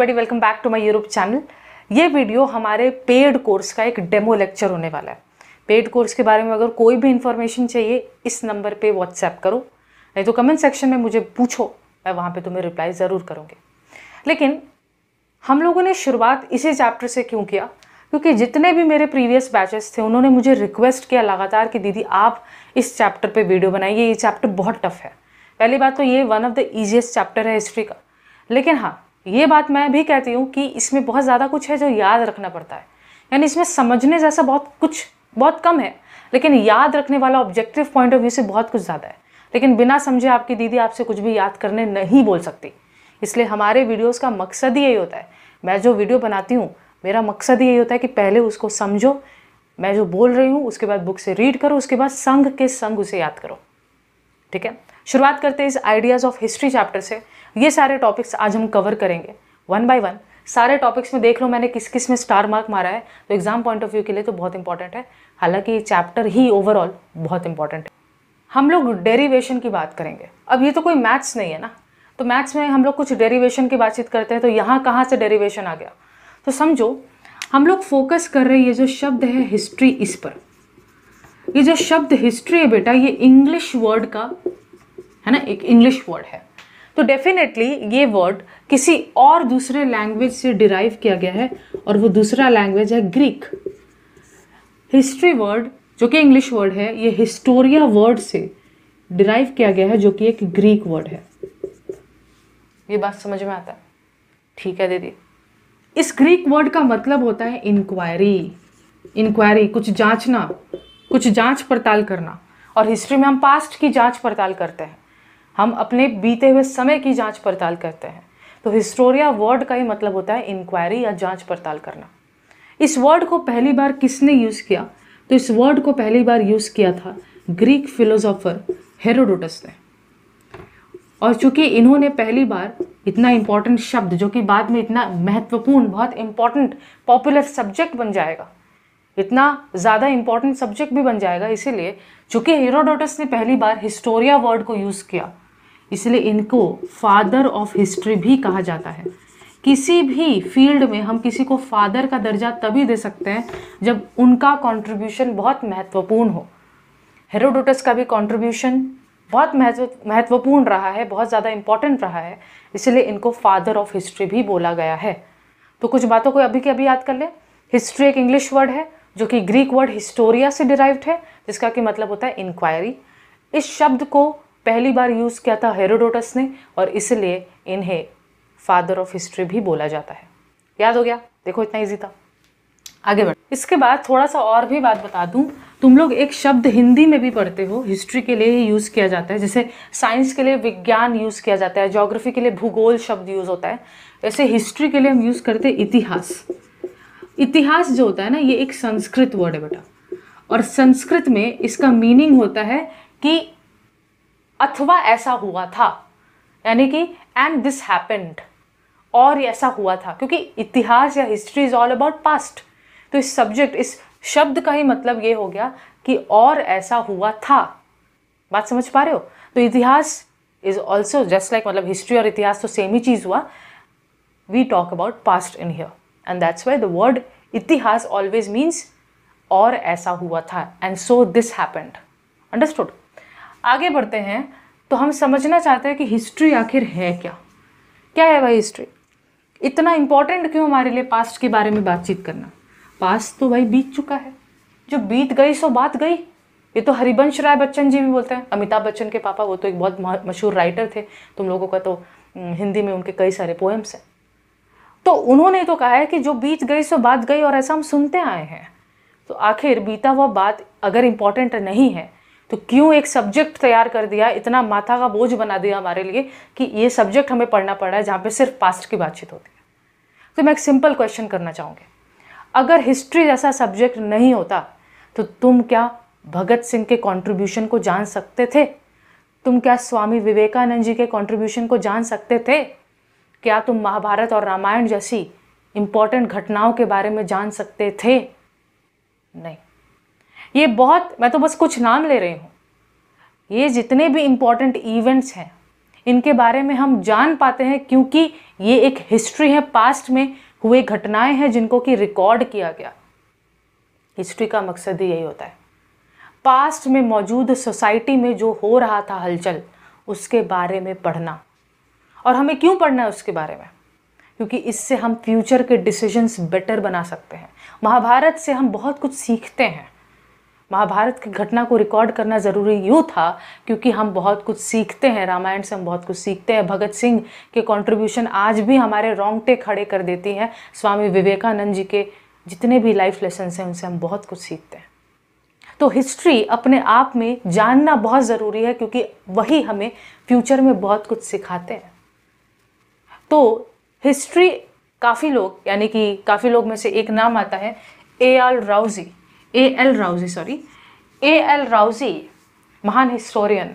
Everybody welcome back to my YouTube channel ये video हमारे paid course का एक डेमो लेक्चर होने वाला है पेड कोर्स के बारे में अगर कोई भी इन्फॉर्मेशन चाहिए इस नंबर पे व्हाट्सएप करो नहीं तो कमेंट सेक्शन में मुझे पूछो मैं वहाँ पे तुम्हें रिप्लाई ज़रूर करूँगी लेकिन हम लोगों ने शुरुआत इसी चैप्टर से क्यों किया क्योंकि जितने भी मेरे प्रीवियस बैचेस थे उन्होंने मुझे रिक्वेस्ट किया लगातार कि दीदी आप इस चैप्टर पर वीडियो बनाइए ये चैप्टर बहुत टफ है पहली बात तो ये one of the easiest chapter है हिस्ट्री का लेकिन हाँ ये बात मैं भी कहती हूँ कि इसमें बहुत ज़्यादा कुछ है जो याद रखना पड़ता है यानी इसमें समझने जैसा बहुत कुछ बहुत कम है लेकिन याद रखने वाला ऑब्जेक्टिव पॉइंट ऑफ व्यू से बहुत कुछ ज़्यादा है लेकिन बिना समझे आपकी दीदी आपसे कुछ भी याद करने नहीं बोल सकती इसलिए हमारे वीडियोस का मकसद ही यही होता है मैं जो वीडियो बनाती हूँ मेरा मकसद ही यही होता है कि पहले उसको समझो मैं जो बोल रही हूँ उसके बाद बुक से रीड करो उसके बाद संघ के संग उसे याद करो ठीक है शुरुआत करते हैं इस आइडियाज़ ऑफ हिस्ट्री चैप्टर से ये सारे टॉपिक्स आज हम कवर करेंगे वन बाय वन सारे टॉपिक्स में देख लो मैंने किस किस में स्टार मार्क मारा है तो एग्जाम पॉइंट ऑफ व्यू के लिए तो बहुत इंपॉर्टेंट है हालांकि चैप्टर ही ओवरऑल बहुत इंपॉर्टेंट है हम लोग डेरिवेशन की बात करेंगे अब ये तो कोई मैथ्स नहीं है ना तो मैथ्स में हम लोग कुछ डेरिवेशन की बातचीत करते हैं तो यहाँ कहाँ से डेरिवेशन आ गया तो समझो हम लोग फोकस कर रहे हैं ये जो शब्द है हिस्ट्री इस पर ये जो शब्द हिस्ट्री है बेटा ये इंग्लिश वर्ड का है ना एक इंग्लिश वर्ड है तो डेफिनेटली ये वर्ड किसी और दूसरे लैंग्वेज से डिराइव किया गया है और वो दूसरा लैंग्वेज है ग्रीक हिस्ट्री वर्ड जो कि इंग्लिश वर्ड है ये हिस्टोरिया वर्ड से डिराइव किया गया है जो कि एक ग्रीक वर्ड है ये बात समझ में आता है ठीक है दीदी इस ग्रीक वर्ड का मतलब होता है इंक्वायरी इंक्वायरी कुछ जांचना कुछ जांच पड़ताल करना और हिस्ट्री में हम पास्ट की जांच पड़ताल करते हैं हम अपने बीते हुए समय की जांच पड़ताल करते हैं तो हिस्टोरिया वर्ड का ही मतलब होता है इंक्वायरी या जांच पड़ताल करना इस वर्ड को पहली बार किसने यूज़ किया तो इस वर्ड को पहली बार यूज़ किया था ग्रीक फिलोसोफर हेरोडोटस ने और चूंकि इन्होंने पहली बार इतना इम्पॉर्टेंट शब्द जो कि बाद में इतना महत्वपूर्ण बहुत इम्पॉर्टेंट पॉपुलर सब्जेक्ट बन जाएगा इतना ज़्यादा इम्पॉर्टेंट सब्जेक्ट भी बन जाएगा इसीलिए चूंकि हेरोडोटस ने पहली बार हिस्टोरिया वर्ड को यूज़ किया इसलिए इनको फादर ऑफ हिस्ट्री भी कहा जाता है किसी भी फील्ड में हम किसी को फादर का दर्जा तभी दे सकते हैं जब उनका कंट्रीब्यूशन बहुत महत्वपूर्ण हो हेरोडोटस का भी कंट्रीब्यूशन बहुत महत्व महत्वपूर्ण रहा है बहुत ज़्यादा इम्पॉर्टेंट रहा है इसलिए इनको फादर ऑफ हिस्ट्री भी बोला गया है तो कुछ बातों को अभी के अभी याद कर लें हिस्ट्री एक इंग्लिश वर्ड है जो कि ग्रीक वर्ड हिस्टोरिया से डिराइव्ड है जिसका कि मतलब होता है इंक्वायरी इस शब्द को पहली बार यूज़ किया था हेरोडोटस ने और इसलिए इन्हें फादर ऑफ हिस्ट्री भी बोला जाता है याद हो गया देखो इतना ईजी था आगे बढ़ इसके बाद थोड़ा सा और भी बात बता दूं तुम लोग एक शब्द हिंदी में भी पढ़ते हो हिस्ट्री के लिए ही यूज़ किया जाता है जैसे साइंस के लिए विज्ञान यूज़ किया जाता है जोग्राफी के लिए भूगोल शब्द यूज़ होता है ऐसे हिस्ट्री के लिए हम यूज़ करते हैं इतिहास इतिहास जो होता है ना ये एक संस्कृत वर्ड है बेटा और संस्कृत में इसका मीनिंग होता है कि अथवा ऐसा हुआ था यानी कि एंड दिस हैपेंड और ऐसा हुआ था क्योंकि इतिहास या history is all about past तो इस सब्जेक्ट इस शब्द का ही मतलब ये हो गया कि और ऐसा हुआ था बात समझ पा रहे हो तो इतिहास इज़ ऑल्सो जस्ट लाइक मतलब हिस्ट्री और इतिहास तो सेम ही चीज़ हुआ we talk about past in here and that's why the word इतिहास ऑलवेज मीन्स और ऐसा हुआ था and so this happened understood आगे बढ़ते हैं तो हम समझना चाहते हैं कि हिस्ट्री आखिर है क्या क्या है भाई हिस्ट्री इतना इम्पोर्टेंट क्यों हमारे लिए पास्ट के बारे में बातचीत करना पास्ट तो भाई बीत चुका है जो बीत गई सो बात गई ये तो हरिवंश राय बच्चन जी भी बोलते हैं अमिताभ बच्चन के पापा वो तो एक बहुत मशहूर राइटर थे तुम लोगों का तो हिंदी में उनके कई सारे पोएम्स हैं तो उन्होंने तो कहा है कि जो बीत गई सो बात गई और ऐसा हम सुनते आए हैं तो आखिर बीता हुआ बात अगर इम्पॉर्टेंट नहीं है तो क्यों एक सब्जेक्ट तैयार कर दिया इतना माथा का बोझ बना दिया हमारे लिए कि ये सब्जेक्ट हमें पढ़ना पड़ रहा है जहाँ पे सिर्फ पास्ट की बातचीत होती है तो मैं एक सिंपल क्वेश्चन करना चाहूँगी अगर हिस्ट्री जैसा सब्जेक्ट नहीं होता तो तुम क्या भगत सिंह के कॉन्ट्रीब्यूशन को जान सकते थे तुम क्या स्वामी विवेकानंद जी के कॉन्ट्रीब्यूशन को जान सकते थे क्या तुम महाभारत और रामायण जैसी इम्पॉर्टेंट घटनाओं के बारे में जान सकते थे नहीं ये बहुत मैं तो बस कुछ नाम ले रही हूँ ये जितने भी इम्पॉर्टेंट इवेंट्स हैं इनके बारे में हम जान पाते हैं क्योंकि ये एक हिस्ट्री है पास्ट में हुए घटनाएं हैं जिनको कि रिकॉर्ड किया गया हिस्ट्री का मकसद ही यही होता है पास्ट में मौजूद सोसाइटी में जो हो रहा था हलचल उसके बारे में पढ़ना और हमें क्यों पढ़ना है उसके बारे में क्योंकि इससे हम फ्यूचर के डिसीजंस बेटर बना सकते हैं महाभारत से हम बहुत कुछ सीखते हैं महाभारत की घटना को रिकॉर्ड करना ज़रूरी यूँ था क्योंकि हम बहुत कुछ सीखते हैं रामायण से हम बहुत कुछ सीखते हैं भगत सिंह के कंट्रीब्यूशन आज भी हमारे रोंगटे खड़े कर देती हैं स्वामी विवेकानंद जी के जितने भी लाइफ लेसन हैं उनसे हम बहुत कुछ सीखते हैं तो हिस्ट्री अपने आप में जानना बहुत ज़रूरी है क्योंकि वही हमें फ्यूचर में बहुत कुछ सिखाते हैं तो हिस्ट्री काफ़ी लोग यानी कि काफ़ी लोग में से एक नाम आता है ए आर राउजी ए एल राउजी सॉरी ए एल राउजी महान हिस्टोरियन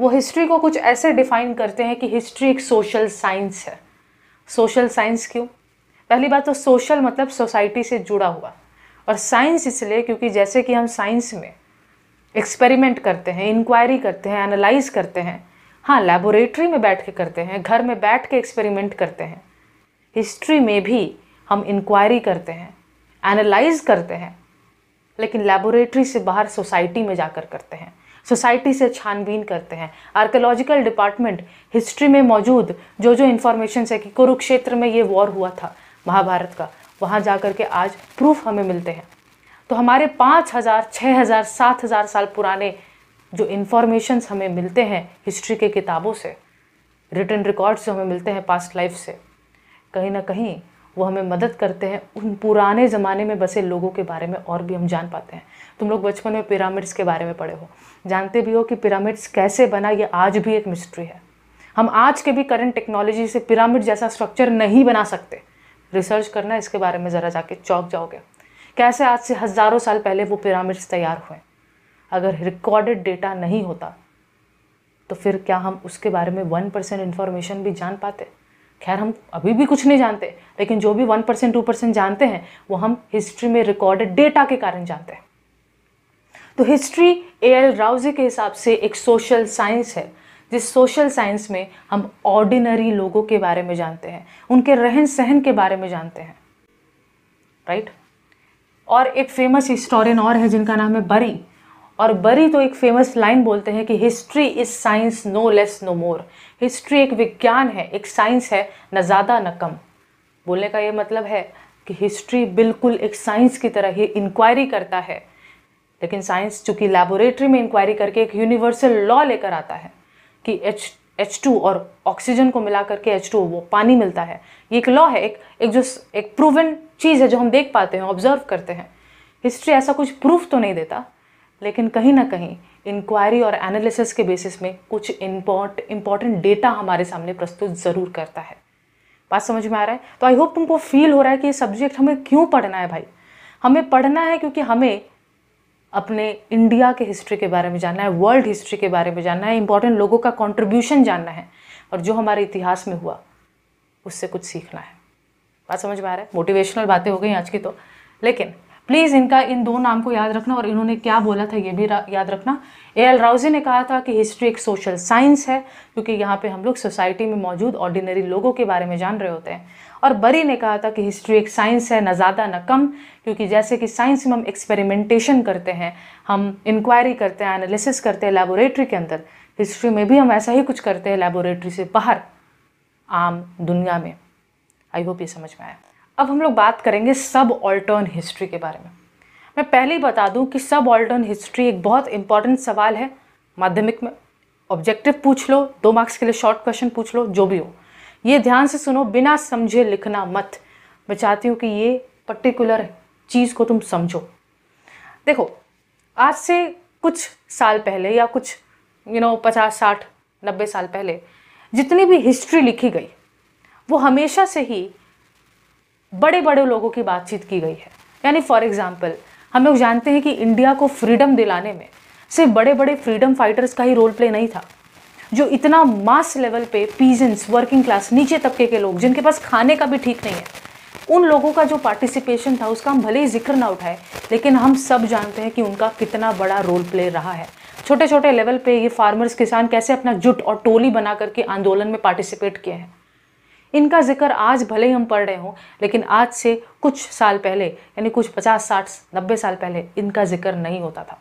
वो हिस्ट्री को कुछ ऐसे डिफाइन करते हैं कि हिस्ट्री एक सोशल साइंस है सोशल साइंस क्यों पहली बात तो सोशल मतलब सोसाइटी से जुड़ा हुआ और साइंस इसलिए क्योंकि जैसे कि हम साइंस में एक्सपेरिमेंट करते हैं इंक्वायरी करते हैं एनालाइज करते हैं हाँ लेबोरेटरी में बैठ के करते हैं घर में बैठ के एक्सपेरिमेंट करते हैं हिस्ट्री में भी हम इंक्वायरी करते हैं एनालाइज करते हैं लेकिन लेबोरेटरी से बाहर सोसाइटी में जाकर करते हैं सोसाइटी से छानबीन करते हैं आर्कोलॉजिकल डिपार्टमेंट हिस्ट्री में मौजूद जो जो इन्फॉर्मेशन है कि कुरुक्षेत्र में ये वॉर हुआ था महाभारत का वहाँ जा कर के आज प्रूफ हमें मिलते हैं तो हमारे पाँच हज़ार छः हज़ार सात हज़ार साल पुराने जो इन्फॉर्मेशन हमें मिलते हैं हिस्ट्री के किताबों से रिटर्न रिकॉर्ड से हमें मिलते हैं पास्ट लाइफ से कहीं ना कहीं वो हमें मदद करते हैं उन पुराने ज़माने में बसे लोगों के बारे में और भी हम जान पाते हैं तुम लोग बचपन में पिरामिड्स के बारे में पढ़े हो जानते भी हो कि पिरामिड्स कैसे बना ये आज भी एक मिस्ट्री है हम आज के भी करंट टेक्नोलॉजी से पिरामिड जैसा स्ट्रक्चर नहीं बना सकते रिसर्च करना इसके बारे में ज़रा जाके चौक जाओगे कैसे आज से हज़ारों साल पहले वो पिरामिड्स तैयार हुए अगर रिकॉर्डेड डेटा नहीं होता तो फिर क्या हम उसके बारे में वन परसेंट इन्फॉर्मेशन भी जान पाते खैर हम अभी भी कुछ नहीं जानते लेकिन जो भी वन परसेंट टू परसेंट जानते हैं वो हम हिस्ट्री में रिकॉर्डेड डेटा के कारण जानते हैं तो हिस्ट्री ए एल राउजी के हिसाब से एक सोशल साइंस है जिस सोशल साइंस में हम ऑर्डिनरी लोगों के बारे में जानते हैं उनके रहन सहन के बारे में जानते हैं राइट right? और एक फेमस हिस्टोरियन और है जिनका नाम है बरी और बरी तो एक फेमस लाइन बोलते हैं कि history is science no less no more history एक विज्ञान है एक साइंस है न ज़्यादा न कम बोलने का ये मतलब है कि हिस्ट्री बिल्कुल एक साइंस की तरह ही इंक्वायरी करता है लेकिन साइंस चूंकि लेबोरेटरी में इंक्वायरी करके एक यूनिवर्सल लॉ लेकर आता है कि एच एच टू और ऑक्सीजन को मिला करके एच टू वो पानी मिलता है ये एक लॉ है एक एक जो एक प्रूवन चीज़ है जो हम देख पाते हैं ऑब्जर्व करते हैं हिस्ट्री ऐसा कुछ प्रूफ तो नहीं देता लेकिन कहीं ना कहीं इंक्वायरी और एनालिसिस के बेसिस में कुछ इम्पॉर्ट इम्पॉर्टेंट डेटा हमारे सामने प्रस्तुत ज़रूर करता है बात समझ में आ रहा है तो आई होप तुमको फील हो रहा है कि ये सब्जेक्ट हमें क्यों पढ़ना है भाई हमें पढ़ना है क्योंकि हमें अपने इंडिया के हिस्ट्री के बारे में जानना है वर्ल्ड हिस्ट्री के बारे में जानना है इंपॉर्टेंट लोगों का कॉन्ट्रीब्यूशन जानना है और जो हमारे इतिहास में हुआ उससे कुछ सीखना है बात समझ में आ रहा है मोटिवेशनल बातें हो गई आज की तो लेकिन प्लीज़ इनका इन दो नाम को याद रखना और इन्होंने क्या बोला था ये भी याद रखना ए एल राउजी ने कहा था कि हिस्ट्री एक सोशल साइंस है क्योंकि यहाँ पे हम लोग सोसाइटी में मौजूद ऑर्डिनरी लोगों के बारे में जान रहे होते हैं और बरी ने कहा था कि हिस्ट्री एक साइंस है ना ज़्यादा न कम क्योंकि जैसे कि साइंस में हम एक्सपेरिमेंटेशन करते हैं हम इंक्वायरी करते हैं एनालिसिस करते हैं लेबोरेटरी के अंदर हिस्ट्री में भी हम ऐसा ही कुछ करते हैं लेबोरेटरी से बाहर आम दुनिया में आई होप ये समझ में आया अब हम लोग बात करेंगे सब ऑल्टर्न हिस्ट्री के बारे में मैं पहले ही बता दूं कि सब ऑल्टर्न हिस्ट्री एक बहुत इंपॉर्टेंट सवाल है माध्यमिक में ऑब्जेक्टिव पूछ लो दो मार्क्स के लिए शॉर्ट क्वेश्चन पूछ लो जो भी हो ये ध्यान से सुनो बिना समझे लिखना मत मैं चाहती हूँ कि ये पर्टिकुलर चीज़ को तुम समझो देखो आज से कुछ साल पहले या कुछ यू नो पचास साठ नब्बे साल पहले जितनी भी हिस्ट्री लिखी गई वो हमेशा से ही बड़े बड़े लोगों की बातचीत की गई है यानी फॉर एग्ज़ाम्पल हम लोग जानते हैं कि इंडिया को फ्रीडम दिलाने में सिर्फ बड़े बड़े फ्रीडम फाइटर्स का ही रोल प्ले नहीं था जो इतना मास लेवल पे पीजेंस वर्किंग क्लास नीचे तबके के लोग जिनके पास खाने का भी ठीक नहीं है उन लोगों का जो पार्टिसिपेशन था उसका हम भले ही जिक्र ना उठाए लेकिन हम सब जानते हैं कि उनका कितना बड़ा रोल प्ले रहा है छोटे छोटे लेवल पे ये फार्मर्स किसान कैसे अपना जुट और टोली बना करके आंदोलन में पार्टिसिपेट किए हैं इनका जिक्र आज भले ही हम पढ़ रहे हों लेकिन आज से कुछ साल पहले यानी कुछ पचास साठ नब्बे साल पहले इनका जिक्र नहीं होता था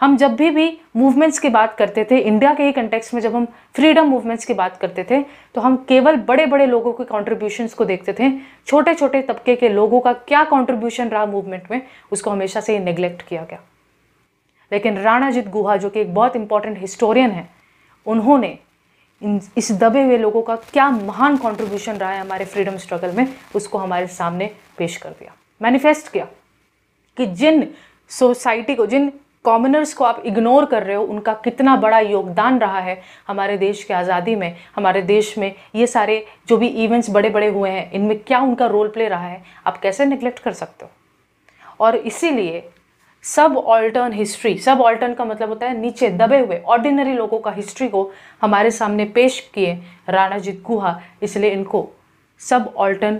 हम जब भी भी मूवमेंट्स की बात करते थे इंडिया के ही कंटेक्स में जब हम फ्रीडम मूवमेंट्स की बात करते थे तो हम केवल बड़े बड़े लोगों के कॉन्ट्रीब्यूशन को देखते थे छोटे छोटे तबके के लोगों का क्या कॉन्ट्रीब्यूशन रहा मूवमेंट में उसको हमेशा से ही निगलेक्ट किया गया लेकिन राणाजीत गुहा जो कि एक बहुत इंपॉर्टेंट हिस्टोरियन है उन्होंने इन इस दबे हुए लोगों का क्या महान कंट्रीब्यूशन रहा है हमारे फ्रीडम स्ट्रगल में उसको हमारे सामने पेश कर दिया मैनिफेस्ट किया कि जिन सोसाइटी को जिन कॉमनर्स को आप इग्नोर कर रहे हो उनका कितना बड़ा योगदान रहा है हमारे देश की आज़ादी में हमारे देश में ये सारे जो भी इवेंट्स बड़े बड़े हुए हैं इनमें क्या उनका रोल प्ले रहा है आप कैसे निग्लेक्ट कर सकते हो और इसीलिए सब ऑल्टर्न हिस्ट्री सब ऑल्टर्न का मतलब होता है नीचे दबे हुए ऑर्डिनरी लोगों का हिस्ट्री को हमारे सामने पेश किए राणा जी गुहा इसलिए इनको सब ऑल्टर्न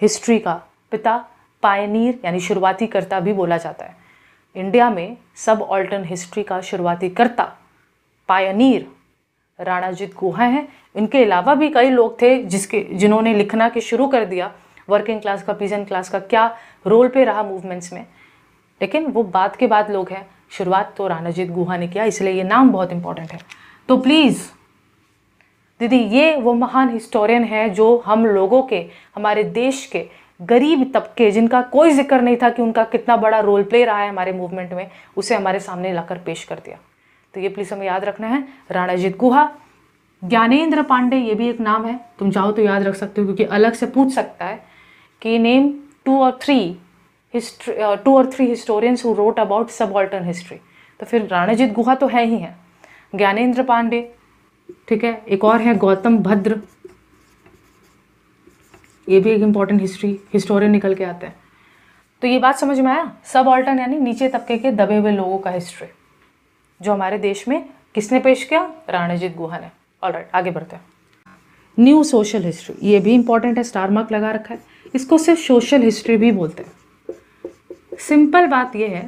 हिस्ट्री का पिता पायनीर यानी शुरुआती करता भी बोला जाता है इंडिया में सब ऑल्टर्न हिस्ट्री का शुरुआती करता पायनीर राणाजीत गुहा हैं इनके अलावा भी कई लोग थे जिसके जिन्होंने लिखना के शुरू कर दिया वर्किंग क्लास का पीजन क्लास का क्या रोल पे रहा मूवमेंट्स में लेकिन वो बाद के बाद लोग हैं शुरुआत तो रानाजीत गुहा ने किया इसलिए ये नाम बहुत इंपॉर्टेंट है तो प्लीज़ दीदी ये वो महान हिस्टोरियन है जो हम लोगों के हमारे देश के गरीब तबके जिनका कोई जिक्र नहीं था कि उनका कितना बड़ा रोल प्ले रहा है हमारे मूवमेंट में उसे हमारे सामने लाकर पेश कर दिया तो ये प्लीज़ हमें याद रखना है राणाजीत गुहा ज्ञानेन्द्र पांडे ये भी एक नाम है तुम चाहो तो याद रख सकते हो क्योंकि अलग से पूछ सकता है कि नेम टू और थ्री हिस्ट्री टू और three historians who wrote about subaltern history तो फिर रणजीत गुहा तो है ही है ज्ञानेन्द्र पांडे ठीक है एक और है गौतम भद्र ये भी एक इम्पॉर्टेंट हिस्ट्री हिस्टोरियन निकल के आते हैं तो ये बात समझ में आया सब ऑल्टन यानी नीचे तबके के दबे हुए लोगों का हिस्ट्री जो हमारे देश में किसने पेश किया राणाजीत गुहा ने ऑल राइट आगे बढ़ते हैं न्यू सोशल हिस्ट्री ये भी इंपॉर्टेंट है स्टार मार्क लगा रखा है इसको सिर्फ सोशल हिस्ट्री भी बोलते हैं सिंपल बात यह है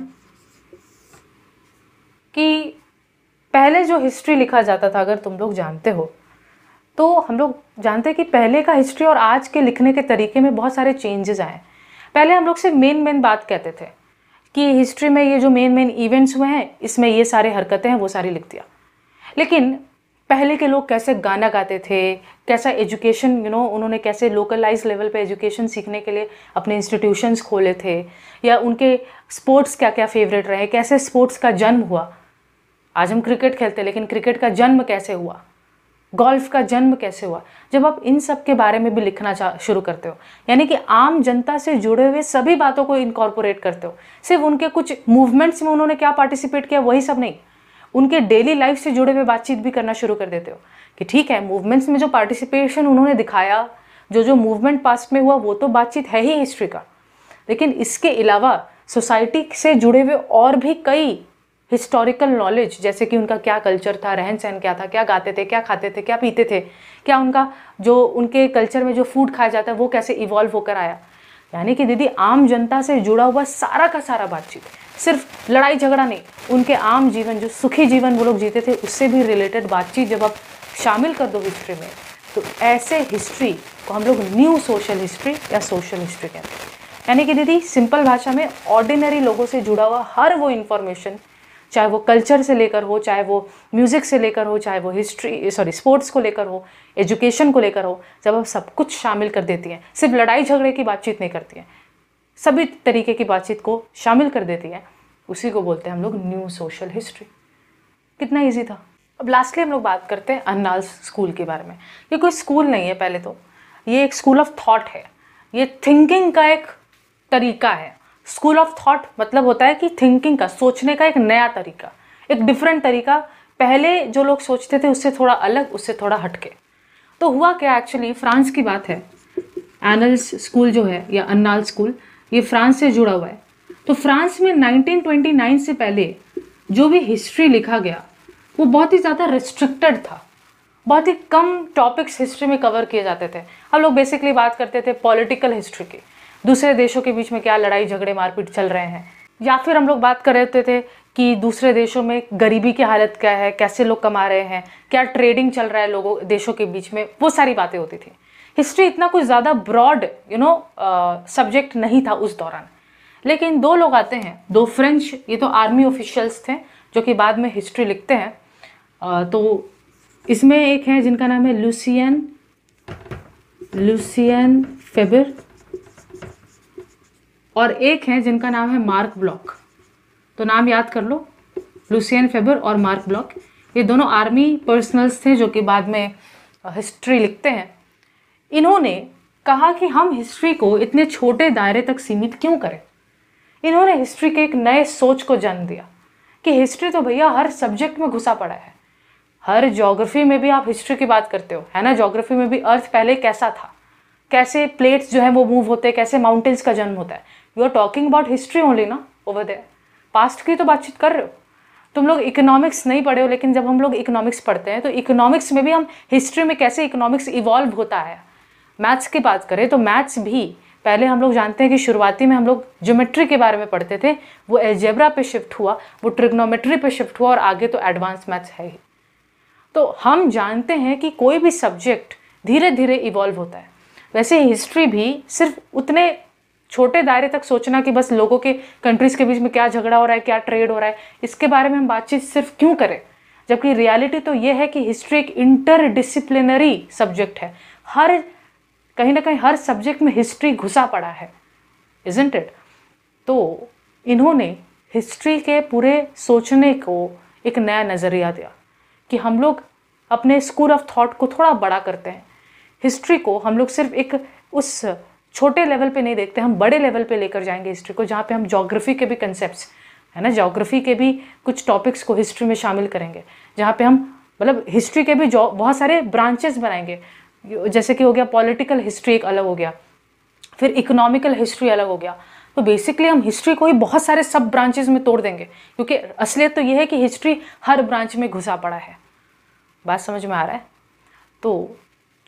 कि पहले जो हिस्ट्री लिखा जाता था अगर तुम लोग जानते हो तो हम लोग जानते हैं कि पहले का हिस्ट्री और आज के लिखने के तरीके में बहुत सारे चेंजेस आए पहले हम लोग से मेन मेन बात कहते थे कि हिस्ट्री में ये जो मेन मेन इवेंट्स हुए हैं इसमें ये सारे हरकतें हैं वो सारी लिख दिया लेकिन पहले के लोग कैसे गाना गाते थे कैसा एजुकेशन यू नो उन्होंने कैसे लोकलाइज लेवल पे एजुकेशन सीखने के लिए अपने इंस्टीट्यूशंस खोले थे या उनके स्पोर्ट्स क्या क्या फेवरेट रहे कैसे स्पोर्ट्स का जन्म हुआ आज हम क्रिकेट खेलते हैं लेकिन क्रिकेट का जन्म कैसे हुआ गोल्फ का जन्म कैसे हुआ जब आप इन सब के बारे में भी लिखना शुरू करते हो यानी कि आम जनता से जुड़े हुए सभी बातों को इनकॉर्पोरेट करते हो सिर्फ उनके कुछ मूवमेंट्स में उन्होंने क्या पार्टिसिपेट किया वही सब नहीं उनके डेली लाइफ से जुड़े हुए बातचीत भी करना शुरू कर देते हो कि ठीक है मूवमेंट्स में जो पार्टिसिपेशन उन्होंने दिखाया जो जो मूवमेंट पास्ट में हुआ वो तो बातचीत है ही हिस्ट्री का लेकिन इसके अलावा सोसाइटी से जुड़े हुए और भी कई हिस्टोरिकल नॉलेज जैसे कि उनका क्या कल्चर था रहन सहन क्या था क्या गाते थे क्या खाते थे क्या पीते थे क्या उनका जो उनके कल्चर में जो फूड खाया जाता है वो कैसे इवॉल्व होकर आया यानी कि दीदी आम जनता से जुड़ा हुआ सारा का सारा बातचीत सिर्फ लड़ाई झगड़ा नहीं उनके आम जीवन जो सुखी जीवन वो लोग जीते थे उससे भी रिलेटेड बातचीत जब आप शामिल कर दो हिस्ट्री में तो ऐसे हिस्ट्री को हम लोग न्यू सोशल हिस्ट्री या सोशल हिस्ट्री कहते हैं यानी कि दीदी सिंपल भाषा में ऑर्डिनरी लोगों से जुड़ा हुआ हर वो इन्फॉर्मेशन चाहे वो कल्चर से लेकर हो चाहे वो म्यूज़िक से लेकर हो चाहे वो हिस्ट्री सॉरी स्पोर्ट्स को लेकर हो एजुकेशन को लेकर हो जब आप सब कुछ शामिल कर देती हैं सिर्फ लड़ाई झगड़े की बातचीत नहीं करती हैं सभी तरीके की बातचीत को शामिल कर देती है उसी को बोलते हैं हम लोग न्यू सोशल हिस्ट्री कितना ईजी था अब लास्टली हम लोग बात करते हैं अन्नाल स्कूल के बारे में ये कोई स्कूल नहीं है पहले तो ये एक स्कूल ऑफ थॉट है ये थिंकिंग का एक तरीका है स्कूल ऑफ थॉट मतलब होता है कि थिंकिंग का सोचने का एक नया तरीका एक डिफरेंट तरीका पहले जो लोग सोचते थे उससे थोड़ा अलग उससे थोड़ा हटके तो हुआ क्या एक्चुअली फ्रांस की बात है एनल्स स्कूल जो है या अन्नाल स्कूल ये फ्रांस से जुड़ा हुआ है तो फ्रांस में 1929 से पहले जो भी हिस्ट्री लिखा गया वो बहुत ही ज़्यादा रिस्ट्रिक्टेड था बहुत ही कम टॉपिक्स हिस्ट्री में कवर किए जाते थे हम लोग बेसिकली बात करते थे पॉलिटिकल हिस्ट्री की दूसरे देशों के बीच में क्या लड़ाई झगड़े मारपीट चल रहे हैं या फिर हम लोग बात कर रहे थे कि दूसरे देशों में गरीबी की हालत क्या है कैसे लोग कमा रहे हैं क्या ट्रेडिंग चल रहा है लोगों देशों के बीच में वो सारी बातें होती थी हिस्ट्री इतना कुछ ज़्यादा ब्रॉड यू नो सब्जेक्ट नहीं था उस दौरान लेकिन दो लोग आते हैं दो फ्रेंच ये तो आर्मी ऑफिशियल्स थे जो कि बाद में हिस्ट्री लिखते हैं uh, तो इसमें एक है जिनका नाम है लूसियन लूसियन फेबर और एक है जिनका नाम है मार्क ब्लॉक तो नाम याद कर लो लूसियन फेबर और मार्क ब्लॉक ये दोनों आर्मी पर्सनल्स थे जो कि बाद में हिस्ट्री uh, लिखते हैं इन्होंने कहा कि हम हिस्ट्री को इतने छोटे दायरे तक सीमित क्यों करें इन्होंने हिस्ट्री के एक नए सोच को जन्म दिया कि हिस्ट्री तो भैया हर सब्जेक्ट में घुसा पड़ा है हर जोग्राफी में भी आप हिस्ट्री की बात करते हो है ना जोग्राफी में भी अर्थ पहले कैसा था कैसे प्लेट्स जो है वो मूव होते हैं कैसे माउंटेन्स का जन्म होता है you are talking about history only ना ओवर देयर पास्ट की तो बातचीत कर रहे हो तुम लोग इकोनॉमिक्स नहीं पढ़े हो लेकिन जब हम लोग इकोनॉमिक्स पढ़ते हैं तो इकोनॉमिक्स में भी हम हिस्ट्री में कैसे इकोनॉमिक्स इवॉल्व होता है मैथ्स की बात करें तो मैथ्स भी पहले हम लोग जानते हैं कि शुरुआती में हम लोग ज्योमेट्री के बारे में पढ़ते थे वो एलजेब्रा पे शिफ्ट हुआ वो ट्रिग्नोमेट्री पे शिफ्ट हुआ और आगे तो एडवांस मैथ्स है ही तो हम जानते हैं कि कोई भी सब्जेक्ट धीरे धीरे इवॉल्व होता है वैसे हिस्ट्री भी सिर्फ उतने छोटे दायरे तक सोचना कि बस लोगों के कंट्रीज़ के बीच में क्या झगड़ा हो रहा है क्या ट्रेड हो रहा है इसके बारे में हम बातचीत सिर्फ क्यों करें जबकि रियलिटी तो ये है कि हिस्ट्री एक इंटरडिसिप्लिनरी सब्जेक्ट है हर कहीं ना कहीं हर सब्जेक्ट में हिस्ट्री घुसा पड़ा है इजेंट इट तो इन्होंने हिस्ट्री के पूरे सोचने को एक नया नज़रिया दिया कि हम लोग अपने स्कूल ऑफ थॉट को थोड़ा बड़ा करते हैं हिस्ट्री को हम लोग सिर्फ एक उस छोटे लेवल पे नहीं देखते हम बड़े लेवल पे लेकर जाएंगे हिस्ट्री को जहाँ पे हम जोग्राफ़ी के भी कंसेप्ट है ना जोग्राफ़ी के भी कुछ टॉपिक्स को हिस्ट्री में शामिल करेंगे जहाँ पे हम मतलब हिस्ट्री के भी बहुत सारे ब्रांचेस बनाएंगे जैसे कि हो गया पॉलिटिकल हिस्ट्री एक अलग हो गया फिर इकोनॉमिकल हिस्ट्री अलग हो गया तो बेसिकली हम हिस्ट्री को ही बहुत सारे सब ब्रांचेज में तोड़ देंगे क्योंकि असलियत तो ये है कि हिस्ट्री हर ब्रांच में घुसा पड़ा है बात समझ में आ रहा है तो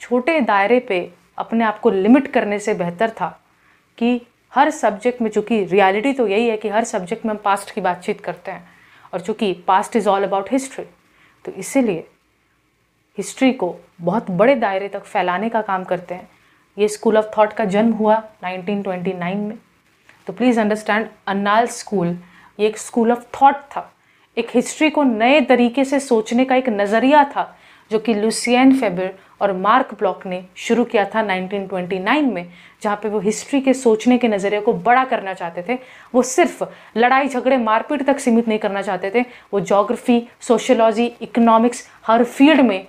छोटे दायरे पे अपने आप को लिमिट करने से बेहतर था कि हर सब्जेक्ट में चूँकि रियलिटी तो यही है कि हर सब्जेक्ट में हम पास्ट की बातचीत करते हैं और चूँकि past is all about history तो इसीलिए हिस्ट्री को बहुत बड़े दायरे तक फैलाने का काम करते हैं ये स्कूल ऑफ थॉट का जन्म हुआ 1929 में तो प्लीज़ अंडरस्टैंड अन्नाल स्कूल ये एक स्कूल ऑफ थॉट था एक हिस्ट्री को नए तरीके से सोचने का एक नज़रिया था जो कि लुसियन फेबर और मार्क ब्लॉक ने शुरू किया था 1929 में जहाँ पे वो हिस्ट्री के सोचने के नज़रिए को बड़ा करना चाहते थे वो सिर्फ लड़ाई झगड़े मारपीट तक सीमित नहीं करना चाहते थे वो जोग्राफ़ी सोशोलॉजी इकोनॉमिक्स हर फील्ड में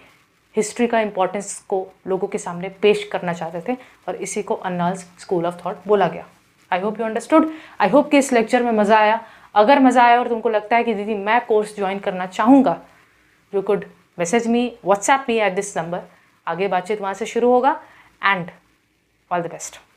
हिस्ट्री का इम्पोर्टेंस को लोगों के सामने पेश करना चाहते थे और इसी को अन्नाल्स स्कूल ऑफ थॉट बोला गया I hope you understood I hope कि इस लेक्चर में मज़ा आया अगर मज़ा आया और तुमको लगता है कि दीदी मैं कोर्स ज्वाइन करना चाहूँगा you could message me WhatsApp me at this number आगे बातचीत वहाँ से शुरू होगा एंड ऑल द बेस्ट